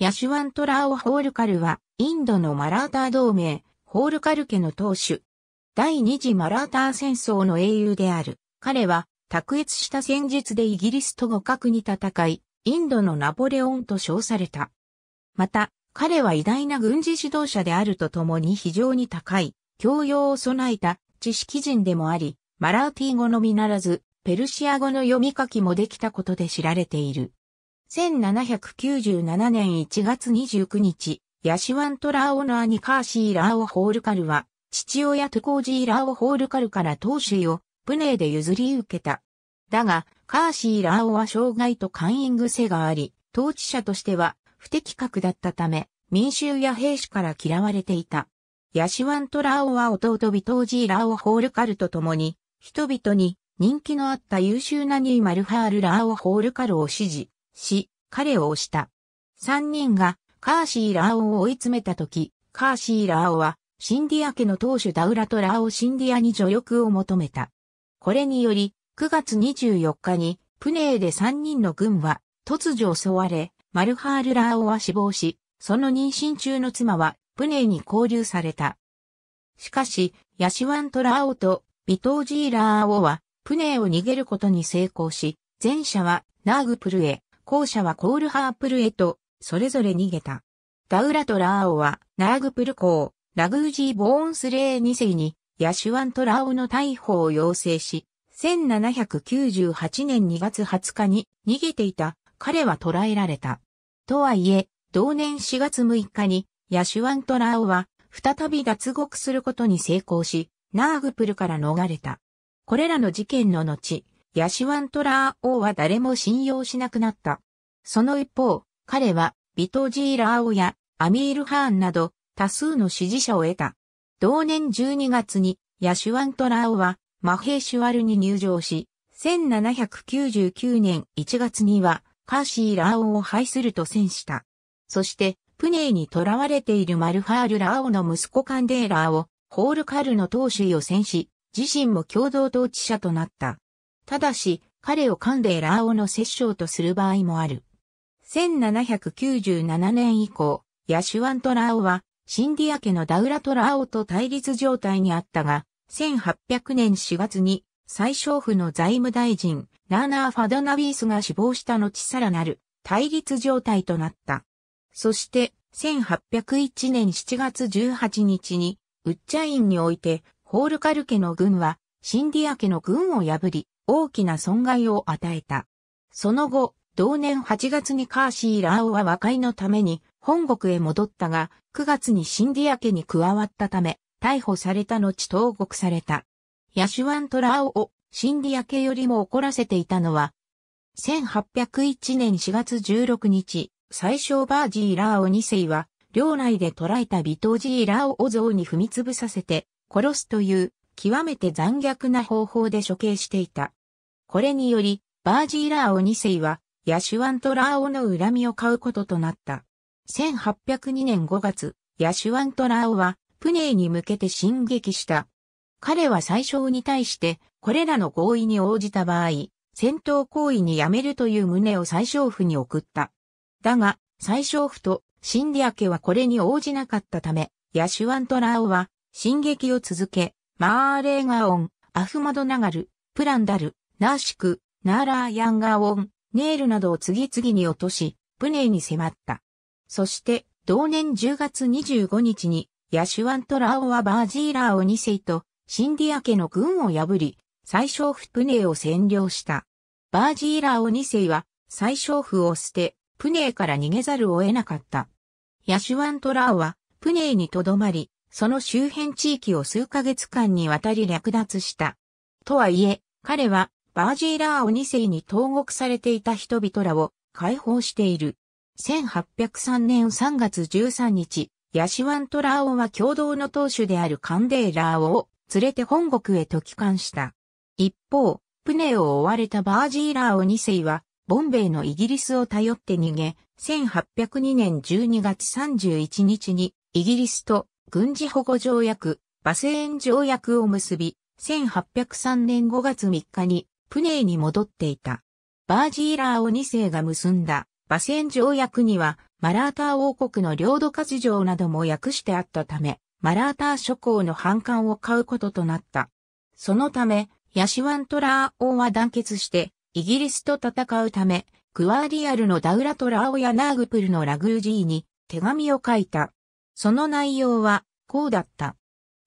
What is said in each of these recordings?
ヤシュワントラーオ・ホールカルは、インドのマラーター同盟、ホールカル家の当主。第二次マラーター戦争の英雄である。彼は、卓越した戦術でイギリスと互角に戦い、インドのナポレオンと称された。また、彼は偉大な軍事指導者であるとともに非常に高い、教養を備えた知識人でもあり、マラーティー語のみならず、ペルシア語の読み書きもできたことで知られている。1797年1月29日、ヤシワントラオの兄カーシーラオホールカルは、父親トゥコージーラオホールカルから当主を、プネーで譲り受けた。だが、カーシーラオは障害と勧誘癖があり、統治者としては不適格だったため、民衆や兵士から嫌われていた。ヤシワントラオは弟ビトージーラオホールカルと共に、人々に人気のあった優秀なニーマルハールラオホールカルを支持。し、彼を押した。三人がカーシー・ラーオを追い詰めた時、カーシー・ラーオはシンディア家の当主ダウラとラーオ・シンディアに助力を求めた。これにより、9月24日にプネーで三人の軍は突如襲われ、マルハール・ラーオは死亡し、その妊娠中の妻はプネーに拘留された。しかし、ヤシワント・ラーオとビトージー・ラーオはプネーを逃げることに成功し、前者はナーグプルへ、後者はコールハープルへと、それぞれ逃げた。ダウラとラーオは、ナーグプル公、ラグージー・ボーンスレー2世に、ヤシュワント・ラオの逮捕を要請し、1798年2月20日に逃げていた彼は捕らえられた。とはいえ、同年4月6日にヤシュワントラオは再び脱獄することに成功し、ナーグプルから逃れた。これらの事件の後、ヤシワントラー王は誰も信用しなくなった。その一方、彼はビトジーラー王やアミール・ハーンなど多数の支持者を得た。同年12月にヤシュワントラー王はマヘーシュワルに入場し、1799年1月にはカーシーラー王を廃すると戦した。そして、プネイに囚われているマルファールラー王の息子カンデーラーをホールカルの当主位を戦し、自身も共同統治者となった。ただし、彼をカンデーラーオの摂政とする場合もある。1797年以降、ヤシュワントラーオは、シンディア家のダウラトラーオと対立状態にあったが、1800年4月に、最小府の財務大臣、ラーナー・ファドナビースが死亡した後さらなる、対立状態となった。そして、1801年7月18日に、ウッチャインにおいて、ホールカル家の軍は、シンディア家の軍を破り、大きな損害を与えた。その後、同年8月にカーシー・ラーオは和解のために本国へ戻ったが、9月にシンディア家に加わったため、逮捕された後投獄された。ヤシュワント・ラーオをシンディア家よりも怒らせていたのは、1801年4月16日、最小バージー・ラーオ2世は、領内で捕らえたビトジー・ラーオ像に踏みつぶさせて、殺すという、極めて残虐な方法で処刑していた。これにより、バージー・ラーオ2世は、ヤシュワント・ラーオの恨みを買うこととなった。1802年5月、ヤシュワント・ラーオは、プネーに向けて進撃した。彼は最小に対して、これらの合意に応じた場合、戦闘行為にやめるという旨を最小府に送った。だが、最小府とシンディア家はこれに応じなかったため、ヤシュワント・ラーオは、進撃を続け、マーレーガオン、アフマドナガル、プランダル、ナーシク、ナーラーヤンガーオン、ネールなどを次々に落とし、プネーに迫った。そして、同年10月25日に、ヤシュワントラオはバージーラーを2世と、シンディア家の軍を破り、最小府プネーを占領した。バージーラーを2世は、最小府を捨て、プネーから逃げざるを得なかった。ヤシュワントラーは、プネーに留まり、その周辺地域を数ヶ月間にわたり略奪した。とはいえ、彼はバージーラーオ2世に投獄されていた人々らを解放している。1803年3月13日、ヤシワントラーオは共同の当主であるカンデーラーオを連れて本国へと帰還した。一方、プネを追われたバージーラーオ2世は、ボンベイのイギリスを頼って逃げ、1802年12月31日に、イギリスと軍事保護条約、バセーン条約を結び、1803年5月3日にプネーに戻っていた。バージーラーを2世が結んだ馬戦条約にはマラーター王国の領土割譲なども訳してあったため、マラーター諸侯の反感を買うこととなった。そのため、ヤシワントラー王は団結して、イギリスと戦うため、クワーリアルのダウラトラー王やナーグプルのラグージーに手紙を書いた。その内容は、こうだった。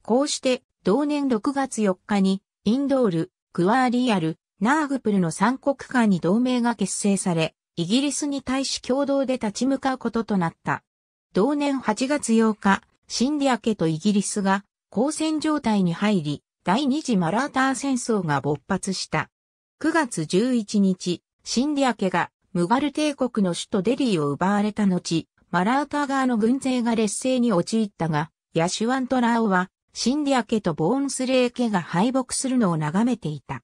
こうして、同年6月4日に、インドール、クワーリアル、ナーグプルの三国間に同盟が結成され、イギリスに対し共同で立ち向かうこととなった。同年8月8日、シンディア家とイギリスが交戦状態に入り、第二次マラーター戦争が勃発した。9月11日、シンディア家がムガル帝国の首都デリーを奪われた後、マラーター側の軍勢が劣勢に陥ったが、ヤシュワントラーオは、シンディア家とボーンスレー家が敗北するのを眺めていた。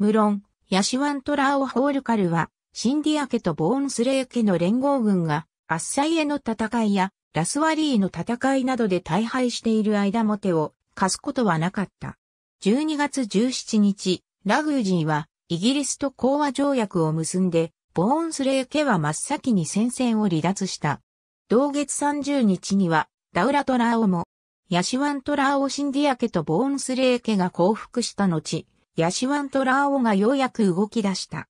無論、ヤシワントラーオホールカルは、シンディア家とボーンスレー家の連合軍が、アッサイへの戦いや、ラスワリーの戦いなどで大敗している間も手を貸すことはなかった。12月17日、ラグージーは、イギリスと講和条約を結んで、ボーンスレー家は真っ先に戦線を離脱した。同月30日には、ダウラトラーオも、ヤシワントラーオシンディア家とボーンスレー家が降伏した後、ヤシワントラーオがようやく動き出した。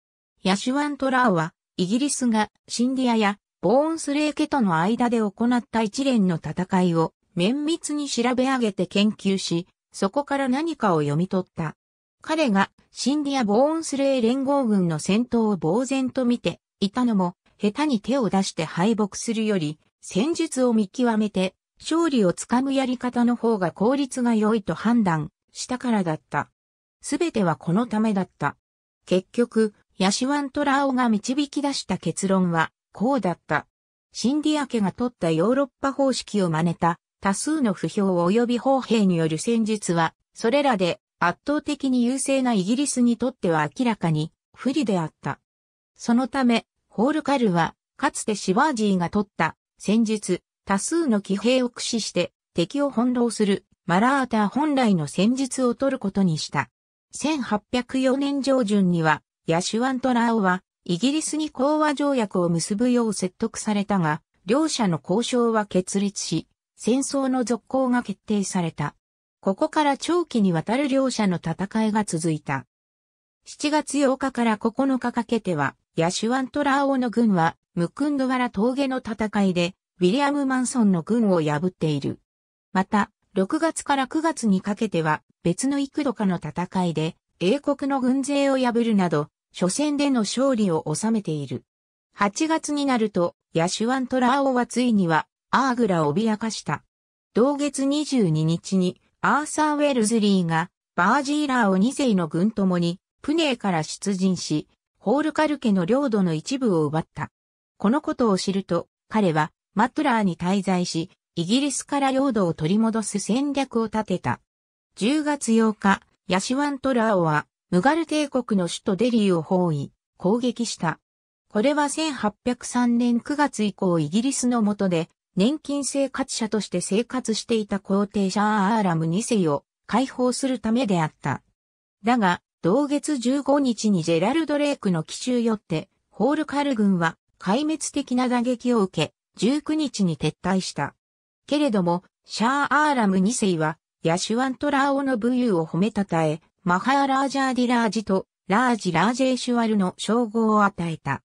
ヤシワントラーは、イギリスがシンディアやボーンスレー家との間で行った一連の戦いを綿密に調べ上げて研究し、そこから何かを読み取った。彼がシンディア・ボーンスレー連合軍の戦闘を呆然と見ていたのも、下手に手を出して敗北するより、戦術を見極めて、勝利をつかむやり方の方が効率が良いと判断したからだった。すべてはこのためだった。結局、ヤシワントラオが導き出した結論は、こうだった。シンディア家が取ったヨーロッパ方式を真似た多数の不評及び砲兵による戦術は、それらで圧倒的に優勢なイギリスにとっては明らかに不利であった。そのため、ホールカルは、かつてシワージーが取った戦術、多数の騎兵を駆使して敵を翻弄するマラーター本来の戦術を取ることにした。1804年上旬には、ヤシュワントラーオは、イギリスに講和条約を結ぶよう説得されたが、両者の交渉は決裂し、戦争の続行が決定された。ここから長期にわたる両者の戦いが続いた。7月8日から9日かけては、ヤシュワントラーオの軍は、ムクンドワラ峠の戦いで、ウィリアム・マンソンの軍を破っている。また、6月から9月にかけては、別の幾度かの戦いで、英国の軍勢を破るなど、初戦での勝利を収めている。8月になると、ヤシュワントラー王はついには、アーグラを脅かした。同月22日に、アーサー・ウェルズリーが、バージーラーを2世の軍ともに、プネーから出陣し、ホールカル家の領土の一部を奪った。このことを知ると、彼は、マトラーに滞在し、イギリスから領土を取り戻す戦略を立てた。10月8日、ヤシワントラオは、ムガル帝国の首都デリーを包囲、攻撃した。これは1803年9月以降イギリスの下で、年金生活者として生活していた皇帝シャーアーラム2世を解放するためであった。だが、同月15日にジェラルド・レイクの奇襲よって、ホールカル軍は壊滅的な打撃を受け、19日に撤退した。けれども、シャーアーラム2世はヤシュワントラーオの武勇を褒めたたえ、マハーラージャーディラージとラージラージェイシュワルの称号を与えた。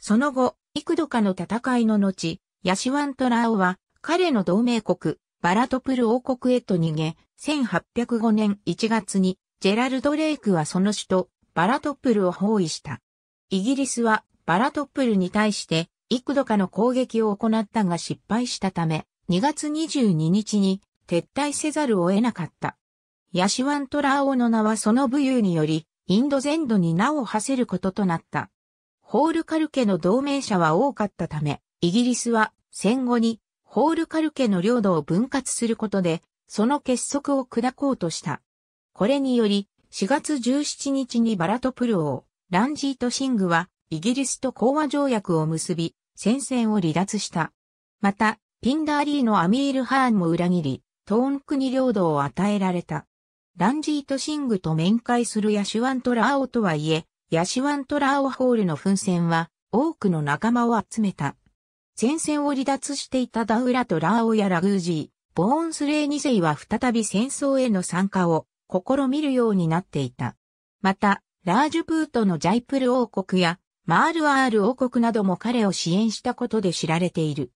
その後、幾度かの戦いの後、ヤシュワントラーオは彼の同盟国、バラトプル王国へと逃げ、1805年1月にジェラルド・レイクはその首都、バラトプルを包囲した。イギリスはバラトプルに対して幾度かの攻撃を行ったが失敗したため、2月22日に撤退せざるを得なかった。ヤシワントラー王の名はその武勇により、インド全土に名を馳せることとなった。ホールカル家の同盟者は多かったため、イギリスは戦後にホールカル家の領土を分割することで、その結束を砕こうとした。これにより、4月17日にバラトプル王、ランジート・シングは、イギリスと講和条約を結び、戦線を離脱した。また、ピンダーリーのアミール・ハーンも裏切り、トーン国領土を与えられた。ランジート・シングと面会するヤシュワント・ラーオとはいえ、ヤシュワント・ラーオホールの奮戦は多くの仲間を集めた。前線を離脱していたダウラとラーオやラグージー、ボーンスレー2世は再び戦争への参加を試みるようになっていた。また、ラージュプートのジャイプル王国やマールアール王国なども彼を支援したことで知られている。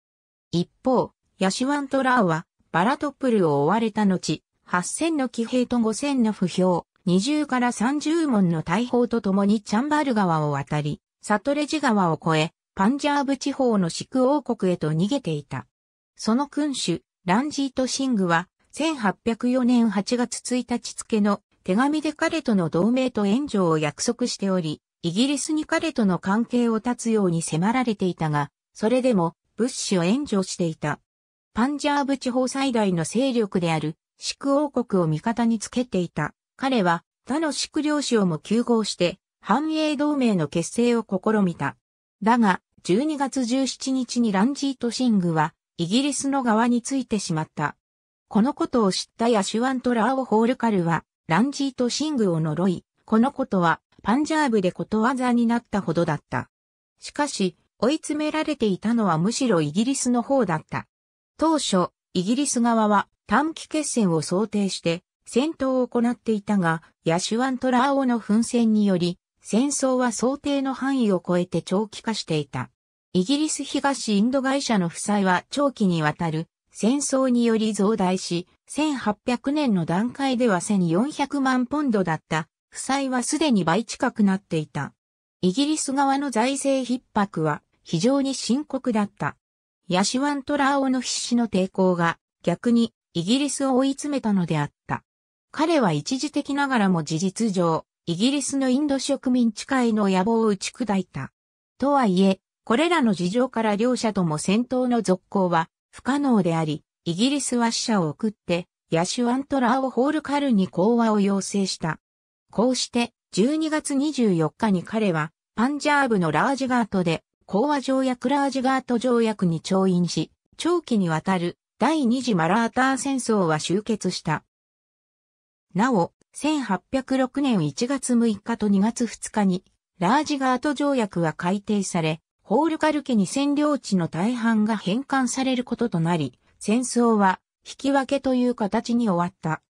一方、ヤシュワントラーはバラトプルを追われた後、8000の騎兵と5000の不評、20から30門の大砲と共にチャンバル川を渡り、サトレジ川を越え、パンジャーブ地方のシク王国へと逃げていた。その君主、ランジート・シングは、1804年8月1日付の手紙で彼との同盟と援助を約束しており、イギリスに彼との関係を断つように迫られていたが、それでも物資を援助していた。パンジャーブ地方最大の勢力である、シク王国を味方につけていた。彼は、他のシク領主をも休合して、繁栄同盟の結成を試みた。だが、12月17日にランジート・シングは、イギリスの側についてしまった。このことを知ったヤシュワント・ラーオ・ホールカルは、ランジート・シングを呪い、このことは、パンジャーブでことわざになったほどだった。しかし、追い詰められていたのはむしろイギリスの方だった。当初、イギリス側は短期決戦を想定して戦闘を行っていたが、ヤシュワントラーオの奮戦により、戦争は想定の範囲を超えて長期化していた。イギリス東インド会社の負債は長期にわたる戦争により増大し、1800年の段階では1400万ポンドだった負債はすでに倍近くなっていた。イギリス側の財政逼迫は非常に深刻だった。ヤシワントラーオの必死の抵抗が逆にイギリスを追い詰めたのであった。彼は一時的ながらも事実上、イギリスのインド植民地界の野望を打ち砕いた。とはいえ、これらの事情から両者とも戦闘の続行は不可能であり、イギリスは死者を送って、ヤシュアントラーをホールカルに講和を要請した。こうして、12月24日に彼は、パンジャーブのラージガートで、講和条約ラージガート条約に調印し、長期にわたる第二次マラーター戦争は終結した。なお、1806年1月6日と2月2日に、ラージガート条約は改定され、ホールカル家に占領地の大半が返還されることとなり、戦争は引き分けという形に終わった。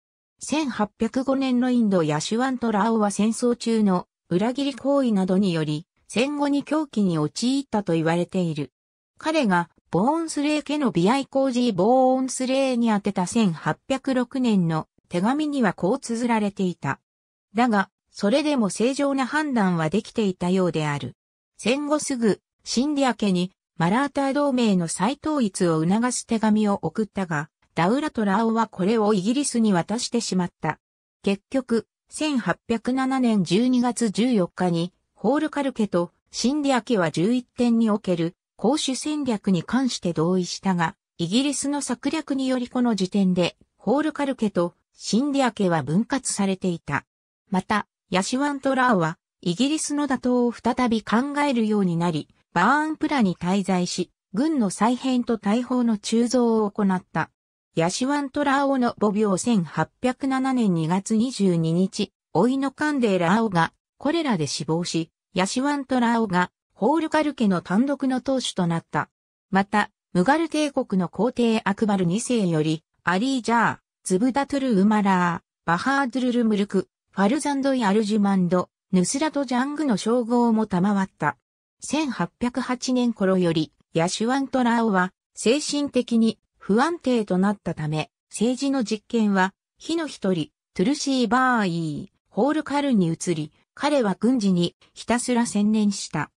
1805年のインドやシュワントラオは戦争中の裏切り行為などにより、戦後に狂気に陥ったと言われている。彼がボーンスレー家のビアイコージー・ボーンスレーに宛てた1806年の手紙にはこう綴られていた。だが、それでも正常な判断はできていたようである。戦後すぐ、シンディア家にマラーター同盟の再統一を促す手紙を送ったが、ダウラトラオはこれをイギリスに渡してしまった。結局、1807年12月14日にホール・カルケとシンディア家は11点における攻守戦略に関して同意したが、イギリスの策略によりこの時点で、ホールカルケとシンディア家は分割されていた。また、ヤシワントラーは、イギリスの打倒を再び考えるようになり、バーンプラに滞在し、軍の再編と大砲の鋳造を行った。ヤシワントラーオの母病1807年2月22日、老いのカンデーラー王が、これらで死亡し、ヤシワントラオが、ホールカル家の単独の当主となった。また、ムガル帝国の皇帝アクバル2世より、アリージャー、ズブダトゥル・ウマラー、バハードゥルル・ムルク、ファルザンドイ・アルジュマンド、ヌスラト・ジャングの称号も賜った。1808年頃より、ヤシュワントラオは、精神的に不安定となったため、政治の実権は、日の一人、トゥルシー・バーイー、ホールカルに移り、彼は軍事にひたすら専念した。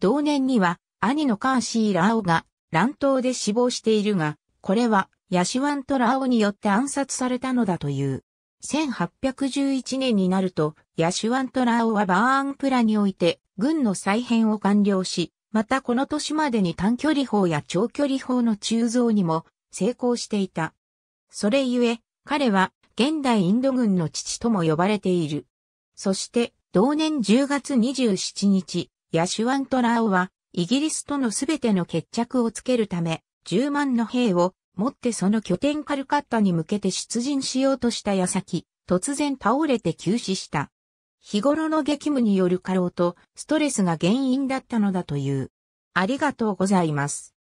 同年には兄のカーシー・ラオが乱闘で死亡しているが、これはヤシワント・ラオによって暗殺されたのだという。1811年になると、ヤシュワントラオはバーンプラにおいて、軍の再編を完了し、またこの年までに短距離砲や長距離砲の鋳造にも成功していた。それゆえ、彼は現代インド軍の父とも呼ばれている。そして、同年10月27日、ヤシュワントラオは、イギリスとのすべての決着をつけるため、10万の兵を持ってその拠点カルカッタに向けて出陣しようとした矢先、突然倒れて急死した。日頃の激務による過労とストレスが原因だったのだという。ありがとうございます。